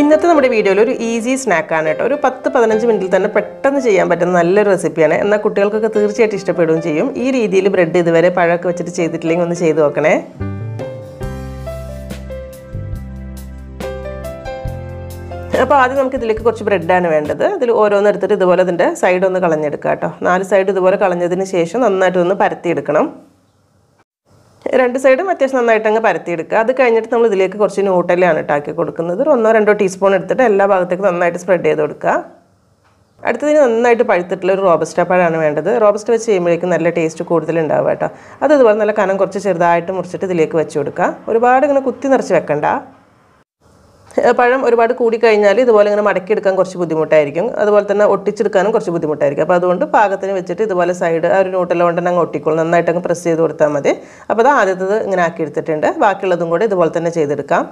ഇന്നത്തെ നമ്മുടെ വീഡിയോയിൽ ഒരു ഈസി സ്നാക്കാണ് കേട്ടോ ഒരു പത്ത് പതിനഞ്ച് മിനിറ്റിൽ തന്നെ പെട്ടെന്ന് ചെയ്യാൻ പറ്റുന്ന നല്ലൊരു റെസിപ്പിയാണ് എന്നാൽ കുട്ടികൾക്കൊക്കെ തീർച്ചയായിട്ടും ഇഷ്ടപ്പെടുകയും ചെയ്യും ഈ രീതിയിൽ ബ്രെഡ് ഇതുവരെ പഴമൊക്കെ വെച്ചിട്ട് ചെയ്തിട്ടില്ലെങ്കിൽ ഒന്ന് ചെയ്ത് നോക്കണേ അപ്പോൾ ആദ്യം നമുക്ക് ഇതിലേക്ക് കുറച്ച് ബ്രെഡാണ് വേണ്ടത് ഇതിൽ ഓരോന്നെടുത്തിട്ട് എടുത്തിട്ട് ഇതുപോലെ അതിൻ്റെ സൈഡ് ഒന്ന് കളഞ്ഞെടുക്കാം കേട്ടോ നാല് സൈഡ് ഇതുപോലെ കളഞ്ഞതിന് ശേഷം നന്നായിട്ടൊന്ന് പരത്തിയെടുക്കണം രണ്ട് സൈഡും അത്യാവശ്യം നന്നായിട്ട് അങ്ങ് പരത്തിയെടുക്കുക അത് കഴിഞ്ഞിട്ട് നമ്മൾ ഇതിലേക്ക് കുറച്ച് ന്യൂട്ടലാണ് ഇട്ടാക്കി കൊടുക്കുന്നത് ഒന്നോ രണ്ടോ ടീസ്പൂൺ എടുത്തിട്ട് എല്ലാ ഭാഗത്തേക്കും നന്നായിട്ട് സ്പ്രെഡ് ചെയ്ത് കൊടുക്കുക അടുത്തതിന് നന്നായിട്ട് പഴുത്തിട്ടുള്ള ഒരു റോബസ്റ്റ പഴമാണ് വേണ്ടത് റോബസ്റ്റ വെച്ച് ചെയ്യുമ്പോഴേക്കും നല്ല ടേസ്റ്റ് കൂടുതലുണ്ടാവുക കേട്ടോ അത് ഇതുപോലെ നല്ല കനം കുറച്ച് ചെറുതായിട്ട് മുറിച്ചിട്ട് ഇതിലേക്ക് വെച്ച് കൊടുക്കുക ഒരുപാട് ഇങ്ങനെ കുത്തി നിറച്ച് വെക്കണ്ട പഴം ഒരുപാട് കൂടിക്കഴിഞ്ഞാൽ ഇതുപോലെ ഇങ്ങനെ മടക്കി എടുക്കാൻ കുറച്ച് ബുദ്ധിമുട്ടായിരിക്കും അതുപോലെ തന്നെ ഒട്ടിച്ചെടുക്കാനും കുറച്ച് ബുദ്ധിമുട്ടായിരിക്കും അപ്പോൾ അതുകൊണ്ട് പാകത്തിന് വെച്ചിട്ട് ഇതുപോലെ സൈഡ് ആ ഒരു നൂട്ടെല്ലാം കൊണ്ടുതന്നെ അങ്ങ് ഒട്ടിക്കോളും നന്നായിട്ട് അങ്ങ് പ്രസ് ചെയ്ത് കൊടുത്താൽ മതി അപ്പോൾ അത് ആദ്യത്തത് ഇങ്ങനെ ആക്കി എടുത്തിട്ടുണ്ട് ബാക്കിയുള്ളതും കൂടെ ഇതുപോലെ തന്നെ ചെയ്തെടുക്കാം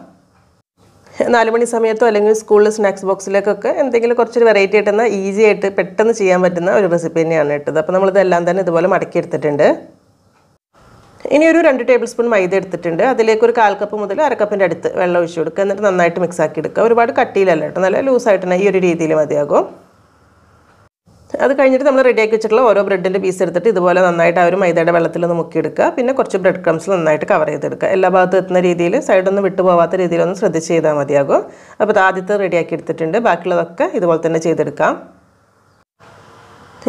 നാല് മണി സമയത്തോ അല്ലെങ്കിൽ സ്കൂളിൽ സ്നാക്സ് ബോക്സിലേക്കൊക്കെ എന്തെങ്കിലും കുറച്ചൊരു വെറൈറ്റി ആയിട്ട് ഈസി ആയിട്ട് പെട്ടെന്ന് ചെയ്യാൻ പറ്റുന്ന ഒരു റെസിപ്പി തന്നെയാണ് ഇട്ടത് അപ്പോൾ നമ്മളിതെല്ലാം തന്നെ ഇതുപോലെ മടക്കി എടുത്തിട്ടുണ്ട് ഇനി ഒരു രണ്ട് ടേബിൾ സ്പൂൺ മൈദ എടുത്തിട്ടുണ്ട് അതിലേക്ക് ഒരു കാൽ കപ്പ് മുതൽ അരക്കപ്പിൻ്റെ അടുത്ത് വെള്ളം ഒഴിച്ച് കൊടുക്കുക എന്നിട്ട് നന്നായിട്ട് മിക്സ് ആക്കി എടുക്കുക ഒരുപാട് കട്ടിയിലല്ല കേട്ടോ നല്ല ലൂസായിട്ട് തന്നെ ഈ ഒരു രീതിയിൽ മതിയാകും അത് കഴിഞ്ഞിട്ട് നമ്മൾ റെഡിയാക്കി വെച്ചിട്ടുള്ള ഓരോ ബ്രെഡിൻ്റെ പീസ് എടുത്തിട്ട് ഇതുപോലെ നന്നായിട്ട് ആ ഒരു മൈദയുടെ വെള്ളത്തിൽ ഒന്ന് മുക്കിയെടുക്കുക പിന്നെ കുറച്ച് ബ്രെഡ് ക്രംസ് നന്നായിട്ട് കവർ ചെയ്തെടുക്കുക എല്ലാ ഭാഗത്തും എത്തുന്ന രീതിയിൽ സൈഡൊന്നും വിട്ടുപോകാത്ത രീതിയിലൊന്നും ശ്രദ്ധിച്ച് ചെയ്താൽ മതിയാകും അപ്പോൾ ആദ്യത്തെ റെഡിയാക്കി എടുത്തിട്ടുണ്ട് ബാക്കിയുള്ളതൊക്കെ ഇതുപോലെ തന്നെ ചെയ്തെടുക്കാം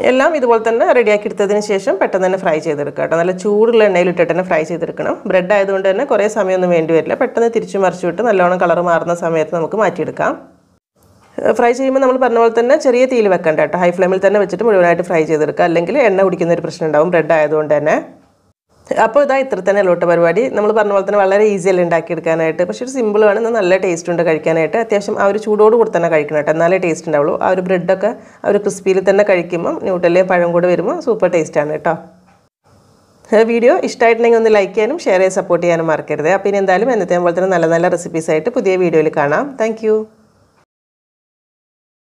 എല്ലാം ഇതുപോലെ തന്നെ റെഡിയാക്കി എടുത്തതിന് ശേഷം പെട്ടെന്ന് തന്നെ ഫ്രൈ ചെയ്തെടുക്കുക കേട്ടോ നല്ല ചൂടുള്ള എണ്ണയിൽ ഇട്ടിട്ട് തന്നെ ഫ്രൈ ചെയ്തെടുക്കണം ബ്രെഡ് ആയതുകൊണ്ട് തന്നെ കുറേ സമയമൊന്നും വേണ്ടി വരില്ല പെട്ടെന്ന് തിരിച്ചു മറിച്ചു വിട്ട് നല്ലോണം കളർ മാറുന്ന സമയത്ത് നമുക്ക് മാറ്റിയെടുക്കാം ഫ്രൈ ചെയ്യുമ്പോൾ നമ്മൾ പറഞ്ഞ പോലെ തന്നെ ചെറിയ തീയിൽ വെക്കണ്ട കേട്ടോ ഹൈ ഫ്ലെയിമിൽ തന്നെ വെച്ചിട്ട് മുഴുവനായിട്ട് ഫ്രൈ ചെയ്തെടുക്കുക അല്ലെങ്കിൽ എണ്ണ കുടിക്കുന്ന ഒരു പ്രശ്നം ഉണ്ടാവും ബ്രെഡ് ആയതുകൊണ്ട് തന്നെ അപ്പോൾ ഇതാ ഇത്ര തന്നെ ലോട്ട പരിപാടി നമ്മൾ പറഞ്ഞ പോലെ തന്നെ വളരെ ഉണ്ടാക്കി ഉണ്ടാക്കിയെടുക്കാനായിട്ട് പക്ഷേ ഒരു സിമ്പിൾ എന്നാൽ നല്ല ടേസ്റ്റ് ഉണ്ട് കഴിക്കാനായിട്ട് അത്യാവശ്യം ആ ഒരു ചൂടോട് കൂടി തന്നെ കഴിക്കണം കേട്ടോ എന്നാലേ ടേസ്റ്റ് ഉണ്ടാവുള്ളൂ ആ ഒരു ബ്രെഡൊക്കെ ആ ഒരു ക്രിസ്പിയിൽ തന്നെ കഴിക്കുമ്പോൾ ന്യൂട്ടലിലെ പഴം കൂടെ വരുമ്പോൾ സൂപ്പർ ടേസ്റ്റ് ആണ് കേട്ടോ വീഡിയോ ഇഷ്ടമായിട്ടുണ്ടെങ്കിൽ ഒന്ന് ലൈക്ക് ചെയ്യാനും ഷെയർ ചെയ്യാൻ സപ്പോർട്ട് ചെയ്യാനും മറക്കരുത് അപ്പോൾ ഇനി എന്തായാലും എന്നത്തെ പോലെ തന്നെ നല്ല നല്ല റെസിപ്പീസായിട്ട് പുതിയ വീഡിയോയിൽ കാണാം താങ്ക്